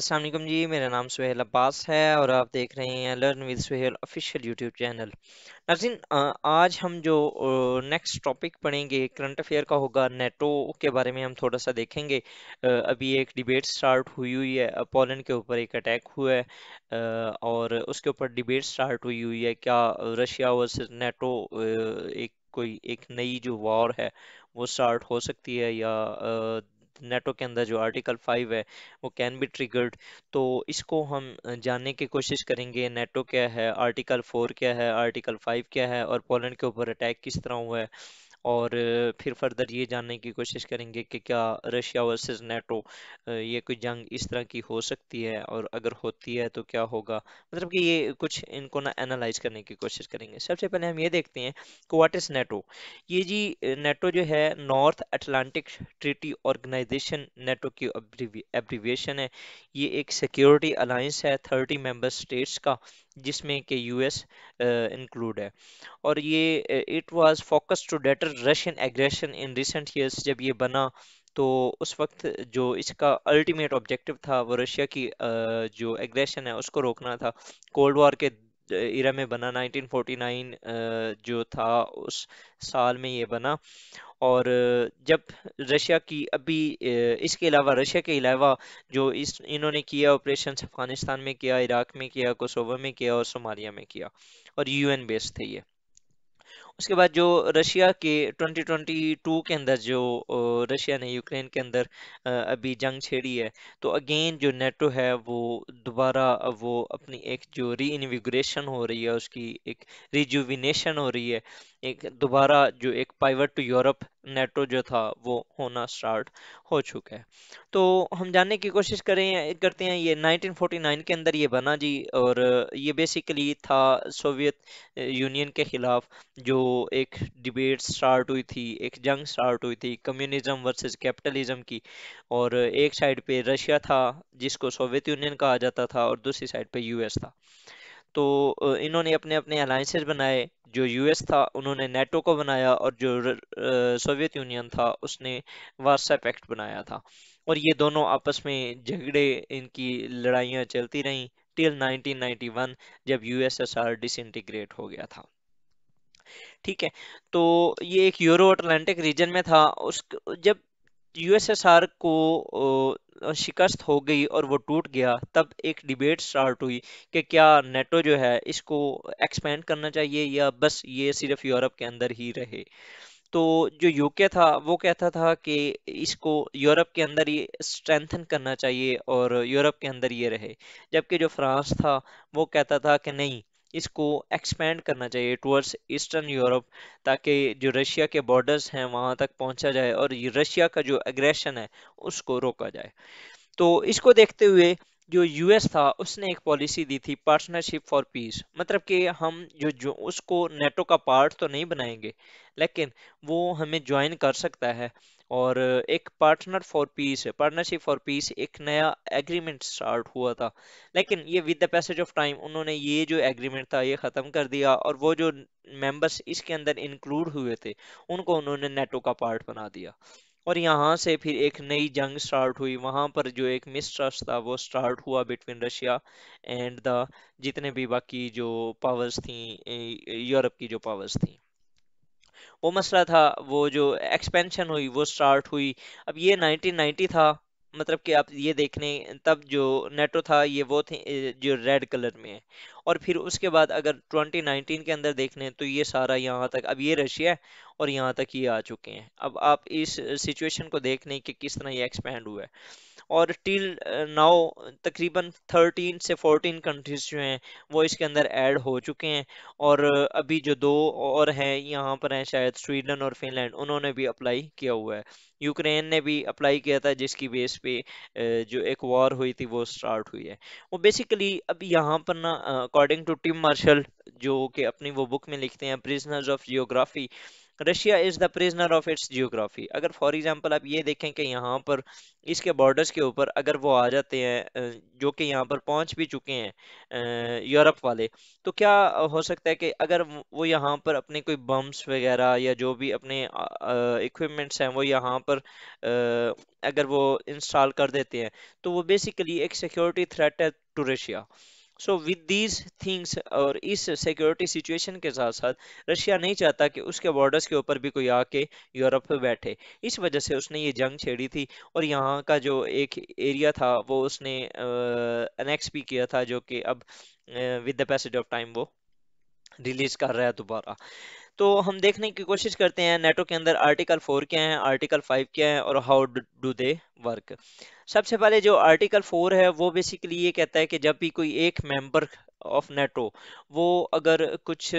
असलम जी मेरा नाम सुहेल अब्बास है और आप देख रहे हैं learn with Suhel official YouTube channel नाजिन आज हम जो नेक्स्ट टॉपिक पढ़ेंगे करंट अफेयर का होगा नेटो के बारे में हम थोड़ा सा देखेंगे अभी एक डिबेट स्टार्ट हुई हुई है पोलैंड के ऊपर एक अटैक हुआ है और उसके ऊपर डिबेट स्टार्ट हुई हुई है क्या रशिया वर्स नेटो एक कोई एक नई जो वॉर है वो स्टार्ट हो सकती है या नेटो के अंदर जो आर्टिकल फाइव है वो कैन बी ट्रिगर्ड तो इसको हम जानने की कोशिश करेंगे नेटो क्या है आर्टिकल फोर क्या है आर्टिकल फाइव क्या है और पोलैंड के ऊपर अटैक किस तरह हुआ है और फिर फर्दर ये जानने की कोशिश करेंगे कि क्या रशिया वर्सेस नेटो ये कोई जंग इस तरह की हो सकती है और अगर होती है तो क्या होगा मतलब कि ये कुछ इनको ना एनालाइज करने की कोशिश करेंगे सबसे पहले हम ये देखते हैं कि व्हाट इज़ नेटो ये जी नेटो जो है North Atlantic treaty organisation NATO की एब्रीविएशन है ये एक सिक्योरिटी अलायंस है थर्टी मेम्बर स्टेट्स का जिसमें के यूएस इंक्लूड है और ये it was focus to deter Russian aggression in recent years जब ये बना तो उस वक्त जो इसका अल्टीमेट ऑब्जेक्टिव था वो रशिया की जो एग्रेशन है उसको रोकना था कोल्ड वॉर के इरा में बना 1949 जो था उस साल में ये बना और जब रशिया की अभी इसके अलावा रशिया के अलावा जो इस इन्होंने किया ऑपरेशन अफगानिस्तान में किया इराक में किया कोसोवा में किया और सोमालिया में किया और यूएन बेस्ड थे ये उसके बाद जो रशिया के 2022 के अंदर जो रशिया ने यूक्रेन के अंदर अभी जंग छेड़ी है तो अगेन जो नेटो है वो दोबारा वो अपनी एक जो री इन्विग्रेशन हो रही है उसकी एक रिजुविनेशन हो रही है एक दोबारा जो एक पाइवट टू यूरोप नेटो जो था वो होना स्टार्ट हो चुका है तो हम जानने की कोशिश करें करते हैं ये 1949 के अंदर ये बना जी और ये बेसिकली था सोवियत यूनियन के ख़िलाफ़ जो एक डिबेट स्टार्ट हुई थी एक जंग स्टार्ट हुई थी कम्युनिज्म वर्सेस कैपिटलिज्म की और एक साइड पे रशिया था जिसको सोवियत यूनियन कहा जाता था और दूसरी साइड पर यू था तो इन्होंने अपने अपने अलाइंसेस बनाए जो यूएस था उन्होंने नेटो को बनाया और जो सोवियत यूनियन था उसने वाट्सएप एक्ट बनाया था और ये दोनों आपस में झगड़े इनकी लड़ाइयाँ चलती रहीं टिल 1991 जब यूएसएसआर डिसइंटीग्रेट हो गया था ठीक है तो ये एक यूरो अटलांटिक रीजन में था उस जब यूएसएसआर को शिकस्त हो गई और वो टूट गया तब एक डिबेट स्टार्ट हुई कि क्या नेटो जो है इसको एक्सपेंड करना चाहिए या बस ये सिर्फ यूरोप के अंदर ही रहे तो जो यूके था वो कहता था कि इसको यूरोप के अंदर ही स्ट्रेंथन करना चाहिए और यूरोप के अंदर ये रहे जबकि जो फ्रांस था वो कहता था कि नहीं इसको एक्सपेंड करना चाहिए टूवर्ड्स ईस्टर्न यूरोप ताकि जो रशिया के बॉर्डर्स हैं वहाँ तक पहुँचा जाए और रशिया का जो एग्रेशन है उसको रोका जाए तो इसको देखते हुए जो यूएस था उसने एक पॉलिसी दी थी पार्टनरशिप फॉर पीस मतलब कि हम जो जो उसको नेटो का पार्ट तो नहीं बनाएंगे लेकिन वो हमें ज्वाइन कर सकता है और एक partner for peace partnership for peace एक नया एग्रीमेंट स्टार्ट हुआ था लेकिन ये with the passage of time उन्होंने ये जो एग्रीमेंट था ये ख़त्म कर दिया और वो जो मेंबर्स इसके अंदर इंक्लूड हुए थे उनको उन्होंने नेटो का पार्ट बना दिया और यहाँ से फिर एक नई जंग स्टार्ट हुई वहाँ पर जो एक मिसट्रस्ट था वो स्टार्ट हुआ बिटवीन रशिया एंड द जितने भी बाकी जो पावर्स थी यूरोप की जो पावर्स थी वो मसला था वो जो एक्सपेंशन हुई वो स्टार्ट हुई अब ये 1990 था मतलब कि आप ये देख लें तब जो नेटो था ये वो थे जो रेड कलर में है और फिर उसके बाद अगर 2019 के अंदर देख लें तो ये सारा यहाँ तक अब ये रशिया है और यहाँ तक ये आ चुके हैं अब आप इस सिचुएशन को देख लें कि किस तरह ये एक्सपेंड हुआ है और टिल नाउ तकरीबन 13 से 14 कंट्रीज जो हैं वो इसके अंदर ऐड हो चुके हैं और अभी जो दो और हैं यहाँ पर हैं शायद स्वीडन और फिनलैंड उन्होंने भी अप्लाई किया हुआ है यूक्रेन ने भी अप्लाई किया था जिसकी बेस पे जो एक वॉर हुई थी वो स्टार्ट हुई है वो बेसिकली अब यहाँ पर ना अकॉर्डिंग टू टिम मार्शल जो कि अपनी वो बुक में लिखते हैं prisoners of geography Russia is the prisoner of its geography अगर फॉर एग्जांपल आप ये देखें कि यहाँ पर इसके बॉर्डर्स के ऊपर अगर वो आ जाते हैं जो कि यहाँ पर पहुँच भी चुके हैं यूरोप वाले तो क्या हो सकता है कि अगर वो यहाँ पर अपने कोई बम्स वगैरह या जो भी अपने इक्विपमेंट्स हैं वो यहाँ पर अगर वो इंस्टॉल कर देते हैं तो वो बेसिकली एक सिक्योरिटी थ्रेट है to Russia so with these things और इस सिक्योरिटी सिचुएशन के साथ साथ रशिया नहीं चाहता कि उसके बॉर्डर्स के ऊपर भी कोई आके यूरोप पे बैठे इस वजह से उसने ये जंग छेड़ी थी और यहाँ का जो एक एरिया था वो उसने अनेक्स भी किया था जो कि अब with the passage of time वो रिलीज कर रहा है दोबारा तो हम देखने की कोशिश करते हैं नेटो के अंदर आर्टिकल फोर क्या है आर्टिकल फाइव क्या है और हाउ डू दे वर्क सबसे पहले जो आर्टिकल फोर है वो बेसिकली ये कहता है कि जब भी कोई एक मेंबर ऑफ नेटो वो अगर कुछ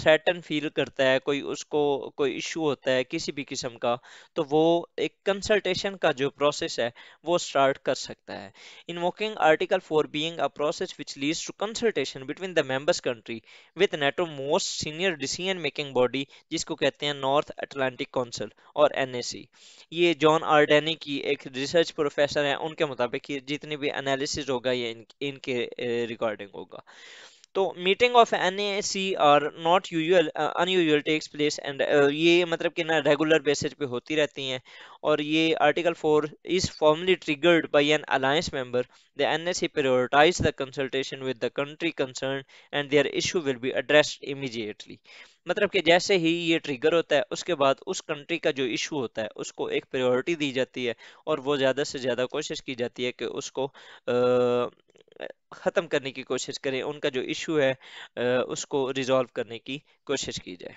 थ्रेटन फील करता है कोई उसको कोई इशू होता है किसी भी किस्म का तो वो एक कंसल्टेशन का जो प्रोसेस है वो स्टार्ट कर सकता है invoking article for being a process which leads to consultation between the members country with NATO most senior decision making body जिसको कहते हैं नॉर्थ अटलांटिक काउंसिल और एन ये जॉन आर्डेनी की एक रिसर्च प्रोफेसर है उनके मुताबिक जितनी भी एनालिसिस होगा ये इन, इनके रिकॉर्डिंग होगा तो meeting of N A C are not usual unusual takes place and ये मतलब कि ना रेगुलर बेसिस पे होती रहती हैं और ये article four is formally triggered by an alliance member the N A C prioritise the consultation with the country concern and their issue will be addressed immediately मतलब कि जैसे ही ये ट्रिगर होता है उसके बाद उस कंट्री का जो इशू होता है उसको एक प्रायोरिटी दी जाती है और वो ज़्यादा से ज़्यादा कोशिश की जाती है कि उसको uh, ख़त्म करने की कोशिश करें उनका जो इशू है उसको रिजॉल्व करने की कोशिश की जाए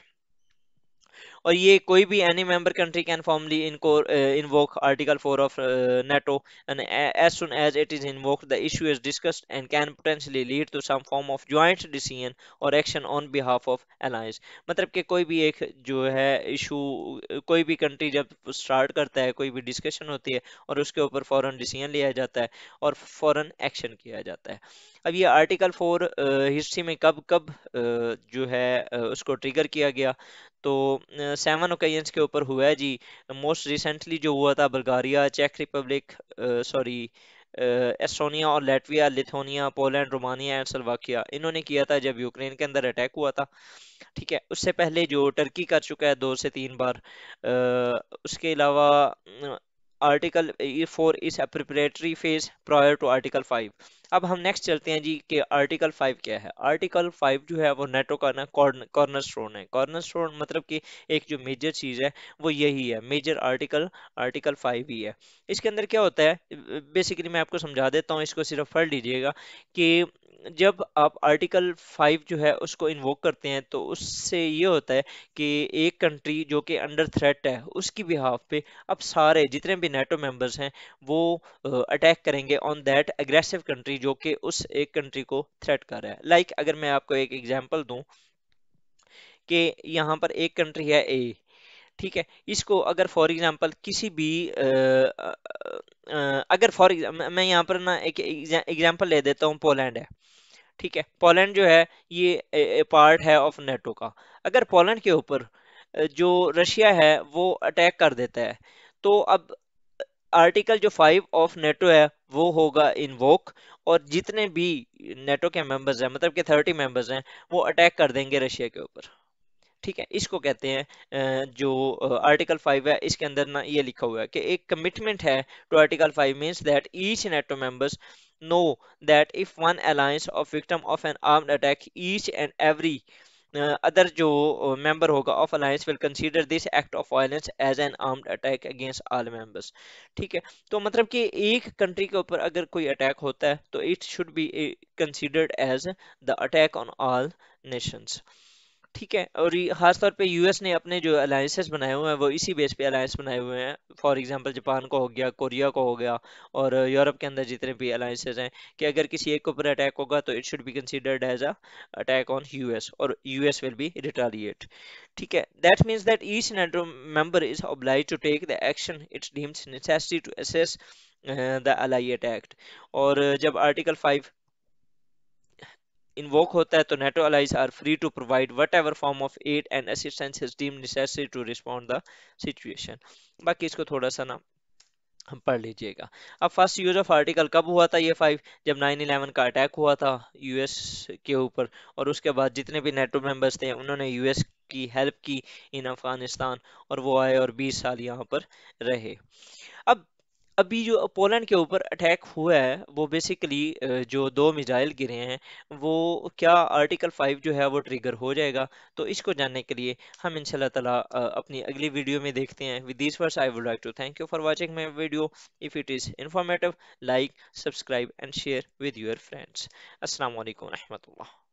और ये कोई भी any member country can formally इनको invoke article four of NATO and as soon as it is invoke the issue is discussed and can potentially lead to some form of joint decision और action on behalf of alliance मतलब कि कोई भी एक जो है issue uh, कोई भी कंट्री जब स्टार्ट करता है कोई भी डिस्कशन होती है और उसके ऊपर फौरन डिसीजन लिया जाता है और फौरन एक्शन किया जाता है अब ये आर्टिकल फोर uh, हिस्ट्री में कब कब uh, जो है उसको ट्रिगर किया गया तो सेवन ओकेजन के ऊपर हुआ है जी मोस्ट रिसेंटली जो हुआ था बल्गारिया चेक रिपब्लिक सॉरी एस्टोनिया और Latvia Lithuania Poland Romania and Slovakia इन्होंने किया था जब यूक्रेन के अंदर अटैक हुआ था ठीक है उससे पहले जो टर्की कर चुका है दो से तीन बार आ, उसके अलावा article four is a preparatory phase prior to article five अब हम नेक्स्ट चलते हैं जी कि आर्टिकल फाइव क्या है आर्टिकल फाइव जो है वो नेटो का ना कॉर्नर स्टोन है कॉर्नर स्टोन मतलब कि एक जो मेजर चीज़ है वो यही है मेजर आर्टिकल आर्टिकल फाइव ही है इसके अंदर क्या होता है बेसिकली मैं आपको समझा देता हूँ इसको सिर्फ पढ़ लीजिएगा कि जब आप आर्टिकल फाइव जो है उसको इन्वोक करते हैं तो उससे ये होता है कि एक कंट्री जो कि अंडर थ्रेट है उसकी बिहाफ पे अब सारे जितने भी नेटो मेंबर्स हैं वो अटैक करेंगे ऑन दैट अग्रेसिव कंट्री जो कि उस एक कंट्री को थ्रेट कर रहा है लाइक like, अगर मैं आपको एक एग्जाम्पल दूँ कि यहाँ पर एक कंट्री है ए ठीक है इसको अगर फॉर एग्जांपल किसी भी आ, आ, अगर फॉर मैं यहाँ पर ना एक एग्जांपल ले देता हूँ पोलैंड है ठीक है पोलैंड जो है ये ए, ए पार्ट है ऑफ नेटो का अगर पोलैंड के ऊपर जो रशिया है वो अटैक कर देता है तो अब आर्टिकल जो फाइव ऑफ नेटो है वो होगा इन्वोक और जितने भी नेटो के मेंबर्स हैं मतलब के थर्टी मेंबर्स हैं वो अटैक कर देंगे रशिया के ऊपर ठीक है इसको कहते हैं जो आर्टिकल फाइव है इसके अंदर ना ये लिखा हुआ है कि एक कमिटमेंट है to article five means that each NATO members know that if one alliance of victim of an armed attack each and every other जो मेंबर होगा of alliance will consider this act of violence as an armed attack against all members ठीक है तो मतलब कि एक country के ऊपर अगर कोई अटैक होता है तो it should be considered as the attack on all nations ठीक है और खासतौर पे यूएस ने अपने जो अलायंसेस बनाए हुए हैं वो इसी बेस पे अलायंस बनाए हुए हैं फॉर एग्जांपल जापान को हो गया कोरिया को हो गया और यूरोप के अंदर जितने भी अलायसेज हैं कि अगर किसी एक के ऊपर अटैक होगा तो it should be considered as a attack on US और यूएस विल बी रिटालिएट ठीक है that means that each NATO member is obliged to take the action its deems necessity to assess the allied act और जब article five invoke hota hai to NATO allies are free to provide whatever form of aid and assistance is deemed necessary to respond the situation बाकी इसको थोड़ा सा ना हम पढ़ लीजिएगा अब फर्स्ट यूज ऑफ आर्टिकल कब हुआ था ये फाइव जब नाइन इलेवन का अटैक हुआ था यूएस के ऊपर और उसके बाद जितने भी नेटो मेंबर्स थे उन्होंने यूएस की हेल्प की इन अफगानिस्तान और वो आए और 20 साल यहाँ पर रहे अब अभी जो पोलैंड के ऊपर अटैक हुआ है वो बेसिकली जो दो मिसाइल गिरे हैं वो क्या आर्टिकल फाइव जो है वो ट्रिगर हो जाएगा तो इसको जानने के लिए हम इंशाल्लाह ताला अपनी अगली वीडियो में देखते हैं विद दिस वर्स I would like to thank you for watching my video if it is informative like subscribe and share with your friends असल वरहमल